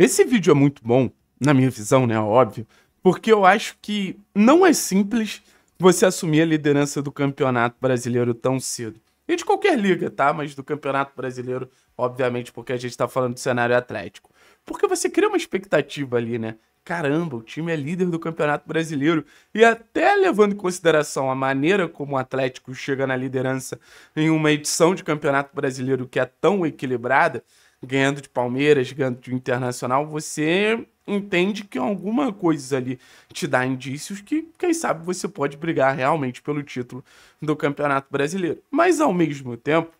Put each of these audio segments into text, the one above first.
Esse vídeo é muito bom, na minha visão, né? Óbvio, porque eu acho que não é simples você assumir a liderança do Campeonato Brasileiro tão cedo. E de qualquer liga, tá? Mas do Campeonato Brasileiro, obviamente, porque a gente tá falando do cenário atlético. Porque você cria uma expectativa ali, né? Caramba, o time é líder do Campeonato Brasileiro. E até levando em consideração a maneira como o Atlético chega na liderança em uma edição de Campeonato Brasileiro que é tão equilibrada, ganhando de Palmeiras, ganhando de Internacional, você entende que alguma coisa ali te dá indícios que, quem sabe, você pode brigar realmente pelo título do Campeonato Brasileiro. Mas, ao mesmo tempo,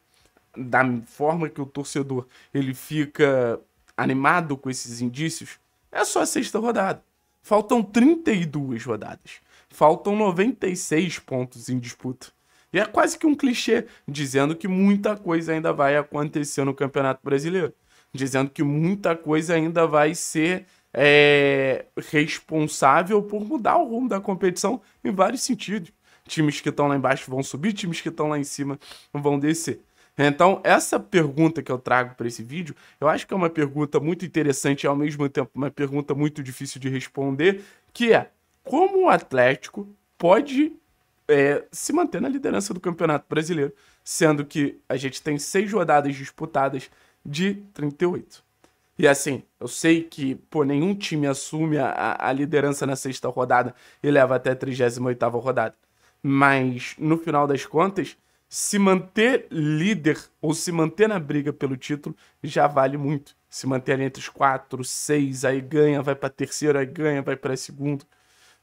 da forma que o torcedor ele fica animado com esses indícios, é só a sexta rodada. Faltam 32 rodadas. Faltam 96 pontos em disputa. E é quase que um clichê, dizendo que muita coisa ainda vai acontecer no Campeonato Brasileiro. Dizendo que muita coisa ainda vai ser é, responsável por mudar o rumo da competição em vários sentidos. Times que estão lá embaixo vão subir, times que estão lá em cima vão descer. Então, essa pergunta que eu trago para esse vídeo, eu acho que é uma pergunta muito interessante e ao mesmo tempo uma pergunta muito difícil de responder, que é como o Atlético pode é, se manter na liderança do Campeonato Brasileiro, sendo que a gente tem seis rodadas disputadas de 38. E assim, eu sei que pô, nenhum time assume a, a liderança na sexta rodada e leva até a 38 rodada. Mas, no final das contas, se manter líder ou se manter na briga pelo título já vale muito. Se manter ali entre os quatro, seis, aí ganha, vai para terceiro, aí ganha, vai para segundo.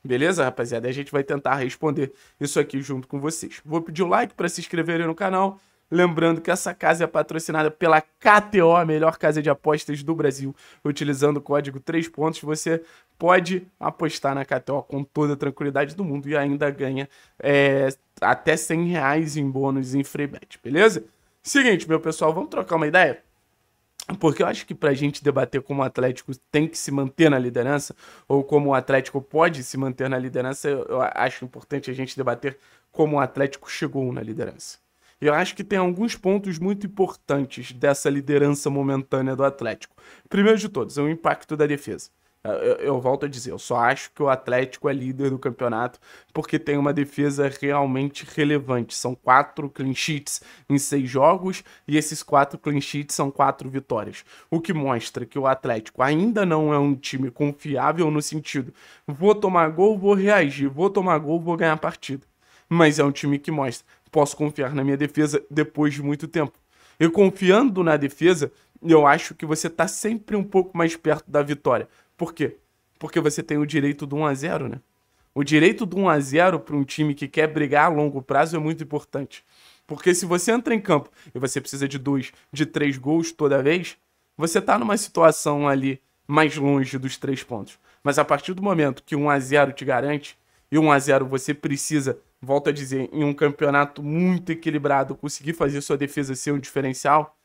Beleza, rapaziada? A gente vai tentar responder isso aqui junto com vocês. Vou pedir o like para se inscreverem no canal. Lembrando que essa casa é patrocinada pela KTO, a melhor casa de apostas do Brasil. Utilizando o código 3 pontos, você pode apostar na KTO com toda a tranquilidade do mundo e ainda ganha é, até 100 reais em bônus em free bet, beleza? Seguinte, meu pessoal, vamos trocar uma ideia? Porque eu acho que para a gente debater como o Atlético tem que se manter na liderança, ou como o Atlético pode se manter na liderança, eu acho importante a gente debater como o Atlético chegou na liderança. Eu acho que tem alguns pontos muito importantes dessa liderança momentânea do Atlético. Primeiro de todos, é o impacto da defesa. Eu, eu, volto a dizer, eu só acho que o Atlético é líder do campeonato porque tem uma defesa realmente relevante. São quatro clean sheets em seis jogos e esses quatro clean sheets são quatro vitórias. O que mostra que o Atlético ainda não é um time confiável no sentido vou tomar gol, vou reagir, vou tomar gol, vou ganhar a partida. Mas é um time que mostra posso confiar na minha defesa depois de muito tempo. E confiando na defesa, eu acho que você está sempre um pouco mais perto da vitória. Por quê? Porque você tem o direito do 1 a 0 né? O direito do 1 a 0 para um time que quer brigar a longo prazo é muito importante. Porque se você entra em campo e você precisa de dois, de três gols toda vez, você tá numa situação ali mais longe dos três pontos. Mas a partir do momento que 1 a 0 te garante, e 1 a 0 você precisa, volto a dizer, em um campeonato muito equilibrado, conseguir fazer sua defesa ser um diferencial,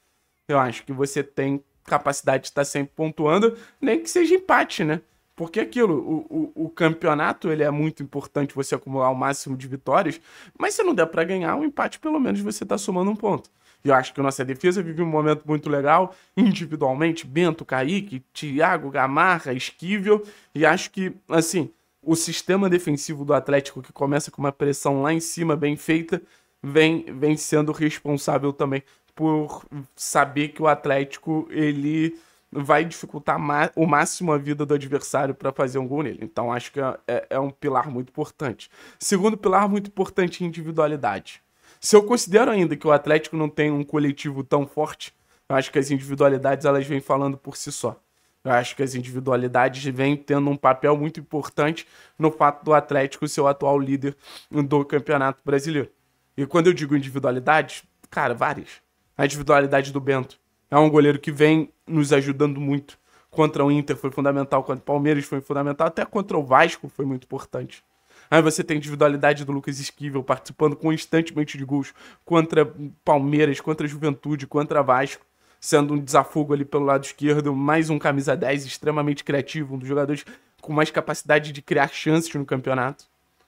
eu acho que você tem capacidade de estar tá sempre pontuando, nem que seja empate, né? Porque aquilo, o, o, o, campeonato ele é muito importante você acumular o máximo de vitórias, mas se não der para ganhar, um empate pelo menos você está somando um ponto. E eu acho que nossa defesa vive um momento muito legal, individualmente, Bento, Kaique, Thiago, Gamarra, Esquivel, e acho que, assim, o sistema defensivo do Atlético, que começa com uma pressão lá em cima bem feita, vem, vem sendo responsável também por saber que o Atlético ele vai dificultar o máximo a vida do adversário para fazer um gol nele. Então acho que é, é, é um pilar muito importante. Segundo pilar muito importante, individualidade. Se eu considero ainda que o Atlético não tem um coletivo tão forte, eu acho que as individualidades elas vêm falando por si só. Eu acho que as individualidades vêm tendo um papel muito importante no fato do Atlético ser o atual líder do Campeonato Brasileiro. E quando eu digo individualidades, cara, várias na individualidade do Bento. É um goleiro que vem nos ajudando muito. Contra o Inter foi fundamental, contra o Palmeiras foi fundamental, até contra o Vasco foi muito importante. Aí você tem a individualidade do Lucas Esquivel participando constantemente de gols contra Palmeiras, contra a Juventude, contra Vasco, sendo um desafogo ali pelo lado esquerdo, mais um camisa 10 extremamente criativo, um dos jogadores com mais capacidade de criar chances no campeonato.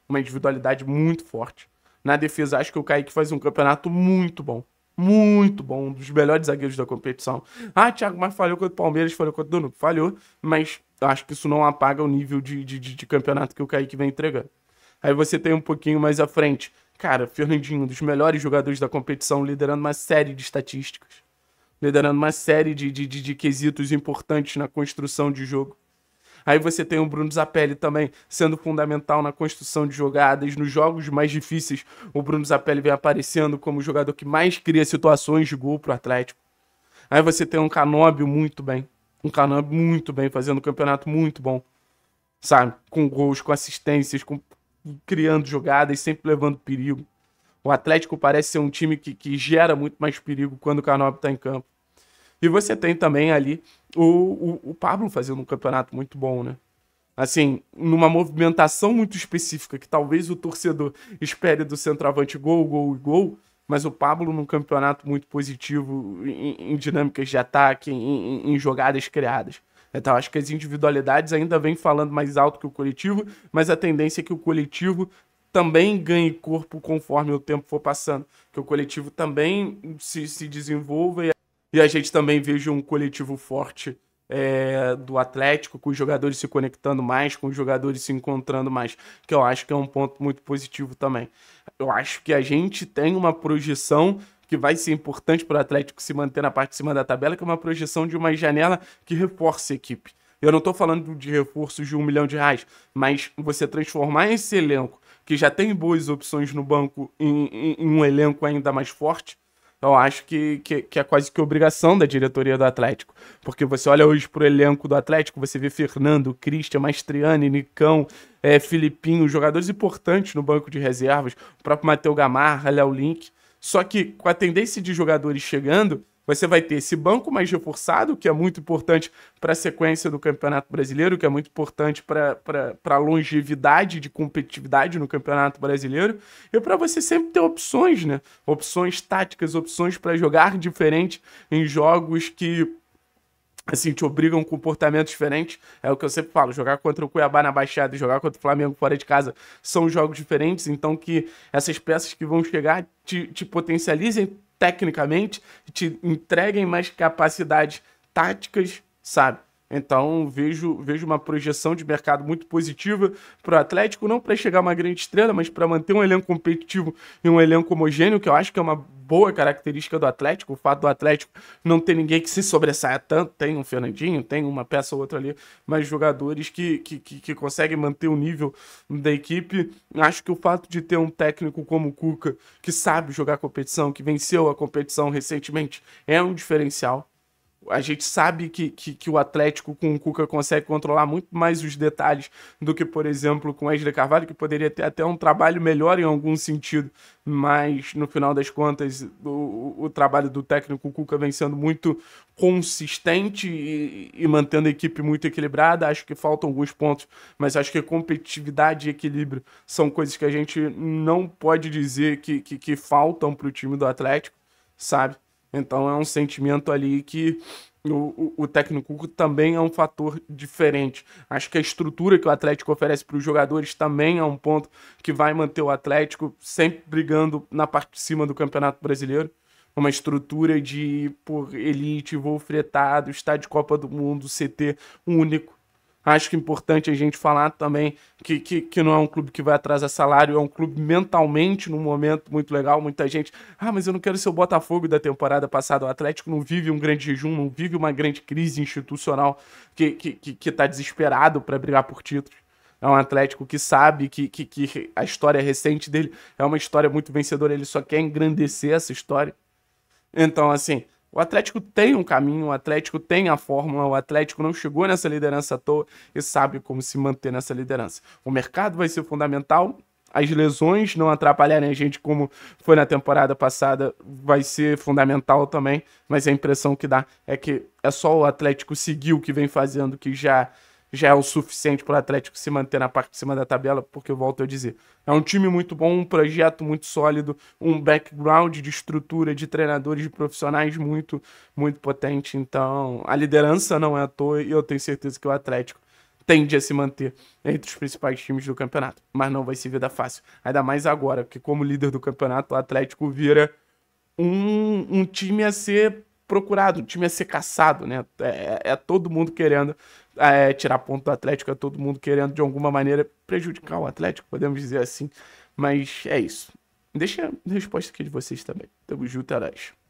Uma individualidade muito forte. Na defesa, acho que o Kaique faz um campeonato muito bom muito bom, um dos melhores zagueiros da competição. Ah, Thiago, mas falhou contra o Palmeiras, falhou contra o Danúbio. Falhou, mas acho que isso não apaga o nível de, de, de, campeonato que o Kaique vem entregando. Aí você tem um pouquinho mais à frente. Cara, Fernandinho, um dos melhores jogadores da competição, liderando uma série de estatísticas, liderando uma série de, de, de, de quesitos importantes na construção de jogo. Aí você tem o Bruno Zapelli também sendo fundamental na construção de jogadas. Nos jogos mais difíceis, o Bruno Zapelli vem aparecendo como o jogador que mais cria situações de gol pro Atlético. Aí você tem um Canóbio muito bem. Um Canóbio muito bem, fazendo um campeonato muito bom. Sabe? Com gols, com assistências, com... criando jogadas, sempre levando perigo. O Atlético parece ser um time que, que gera muito mais perigo quando o Canóbio está em campo. E você tem também ali o, o, o Pablo fazendo um campeonato muito bom, né? Assim, numa movimentação muito específica, que talvez o torcedor espere do centroavante gol, gol e gol, mas o Pablo num campeonato muito positivo em, em dinâmicas de ataque, em, em, em jogadas criadas. Então, acho que as individualidades ainda vêm falando mais alto que o coletivo, mas a tendência é que o coletivo também ganhe corpo conforme o tempo for passando, que o coletivo também se, se desenvolva e e a gente também veja um coletivo forte é, do Atlético, com os jogadores se conectando mais, com os jogadores se encontrando mais, que eu acho que é um ponto muito positivo também. Eu acho que a gente tem uma projeção que vai ser importante para o Atlético se manter na parte de cima da tabela, que é uma projeção de uma janela que reforça a equipe. Eu não estou falando de reforços de um milhão de reais, mas você transformar esse elenco, que já tem boas opções no banco, em, em, em um elenco ainda mais forte, então acho que, que, que, é quase que obrigação da diretoria do Atlético. Porque você olha hoje pro elenco do Atlético, você vê Fernando, Cristian, Mastriani, Nicão, é, Filipinho, jogadores importantes no banco de reservas, o próprio Matheus Gamarra, Léo Link. Só que com a tendência de jogadores chegando, você vai ter esse banco mais reforçado, que é muito importante para a sequência do Campeonato Brasileiro, que é muito importante para a longevidade de competitividade no Campeonato Brasileiro, e para você sempre ter opções, né? Opções táticas, opções para jogar diferente em jogos que assim, te obrigam a um comportamento diferente. É o que eu sempre falo, jogar contra o Cuiabá na Baixada e jogar contra o Flamengo fora de casa são jogos diferentes, então que essas peças que vão chegar te, te potencializem tecnicamente, te entreguem mais capacidades táticas, sabe? Então vejo, vejo uma projeção de mercado muito positiva para o Atlético, não para chegar uma grande estrela, mas para manter um elenco competitivo e um elenco homogêneo, que eu acho que é uma boa característica do Atlético, o fato do Atlético não ter ninguém que se sobressaia tanto, tem um Fernandinho, tem uma peça ou outra ali, mas jogadores que, que, que, que conseguem manter o nível da equipe. Acho que o fato de ter um técnico como o Cuca, que sabe jogar competição, que venceu a competição recentemente, é um diferencial a gente sabe que, que, que, o Atlético com o Cuca consegue controlar muito mais os detalhes do que, por exemplo, com o Wesley Carvalho, que poderia ter até um trabalho melhor em algum sentido, mas no final das contas o, o trabalho do técnico Cuca vem sendo muito consistente e, e mantendo a equipe muito equilibrada. Acho que faltam alguns pontos, mas acho que competitividade e equilíbrio são coisas que a gente não pode dizer que, que, que faltam para o time do Atlético, sabe? Então é um sentimento ali que o, o, o, técnico também é um fator diferente. Acho que a estrutura que o Atlético oferece para os jogadores também é um ponto que vai manter o Atlético sempre brigando na parte de cima do Campeonato Brasileiro. Uma estrutura de por elite, voo fretado, estádio de Copa do Mundo, CT único. Acho que é importante a gente falar também que, que, que não é um clube que vai atrasar salário, é um clube mentalmente num momento muito legal. Muita gente, ah, mas eu não quero ser o Botafogo da temporada passada. O Atlético não vive um grande jejum, não vive uma grande crise institucional que está que, que, que tá desesperado para brigar por títulos. É um Atlético que sabe que, que, que a história recente dele é uma história muito vencedora, ele só quer engrandecer essa história. Então, assim, o Atlético tem um caminho, o Atlético tem a fórmula, o Atlético não chegou nessa liderança à toa e sabe como se manter nessa liderança. O mercado vai ser fundamental, as lesões não atrapalharem a gente como foi na temporada passada vai ser fundamental também, mas a impressão que dá é que é só o Atlético seguir o que vem fazendo, que já já é o suficiente para o Atlético se manter na parte de cima da tabela, porque eu volto a dizer, é um time muito bom, um projeto muito sólido, um background de estrutura, de treinadores, de profissionais muito, muito potente. Então, a liderança não é à toa e eu tenho certeza que o Atlético tende a se manter entre os principais times do campeonato, mas não vai se ver da fácil. Ainda mais agora, porque como líder do campeonato, o Atlético vira um, um time a ser procurado, um time a ser caçado, né? É, é, é todo mundo querendo é, tirar ponto do Atlético, é todo mundo querendo de alguma maneira prejudicar o Atlético, podemos dizer assim. Mas é isso. Deixa a resposta aqui de vocês também. Tamo junto, Arash. É